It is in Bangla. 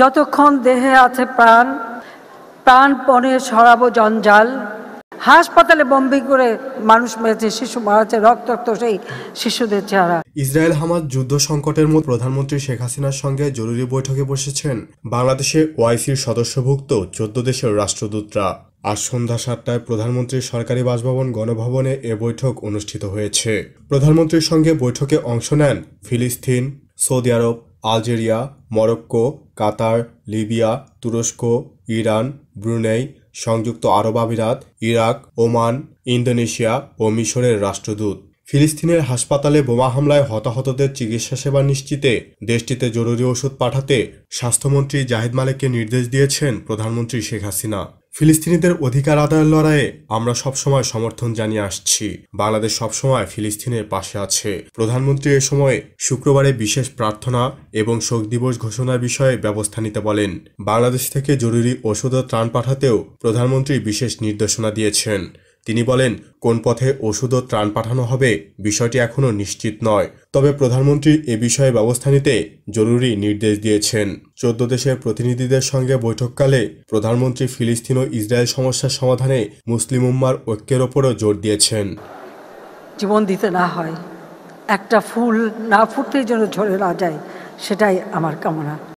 যতক্ষণ দেহে আছে প্রাণ প্রাণ পণে সরাবো জঞ্জাল হাসপাতালে বম্বি করে মানুষ মেরেছে শিশু মারাচ্ছে রক্তাক্ত সেই শিশুদের চেহারা ইসরায়েল হামাদ যুদ্ধ সংকটের মধ্যে প্রধানমন্ত্রী শেখ হাসিনার সঙ্গে জরুরি বৈঠকে বসেছেন বাংলাদেশে ওয়াইসির সদস্যভুক্ত চোদ্দ দেশের রাষ্ট্রদূতরা আজ সন্ধ্যা সাতটায় প্রধানমন্ত্রীর সরকারি বাসভবন গণভবনে এ বৈঠক অনুষ্ঠিত হয়েছে প্রধানমন্ত্রীর সঙ্গে বৈঠকে অংশ নেন ফিলিস্তিন সৌদি আরব আলজেরিয়া মরক্কো কাতার লিবিয়া তুরস্ক ইরান ব্রুনেই সংযুক্ত আরব আমিরাত ইরাক ওমান ইন্দোনেশিয়া ও মিশরের রাষ্ট্রদূত ফিলিস্তিনের হাসপাতালে বোমা হামলায় হতাহতদের চিকিৎসা সেবা নিশ্চিতে দেশটিতে জরুরি ওষুধ পাঠাতে স্বাস্থ্যমন্ত্রী জাহিদ মালেককে নির্দেশ দিয়েছেন প্রধানমন্ত্রী শেখ হাসিনা ফিলিস্তিনিদের অধিকার আদায়ের লড়াইয়ে আমরা সবসময় সমর্থন জানিয়ে আসছি বাংলাদেশ সবসময় ফিলিস্তিনের পাশে আছে প্রধানমন্ত্রী এ সময় শুক্রবারে বিশেষ প্রার্থনা এবং শোক দিবস ঘোষণার বিষয়ে ব্যবস্থা নিতে বলেন বাংলাদেশ থেকে জরুরি ওষুধ ও ত্রাণ পাঠাতেও প্রধানমন্ত্রী বিশেষ নির্দেশনা দিয়েছেন তিনি বলেন কোন পথে ওষুধ ও ত্রাণ পাঠানো হবে বিষয়টি এখনও নিশ্চিত নয় তবে প্রধানমন্ত্রী এ বিষয়ে ব্যবস্থা নিতে জরুরি নির্দেশ দিয়েছেন চোদ্দ দেশের প্রতিনিধিদের সঙ্গে বৈঠককালে প্রধানমন্ত্রী ফিলিস্তিন ও ইসরায়েল সমস্যার সমাধানে মুসলিম উম্মার ঐক্যের ওপরও জোর দিয়েছেন জীবন দিতে না হয় একটা ফুল না ফুটতেই যেন ঝরে না যায় সেটাই আমার কামনা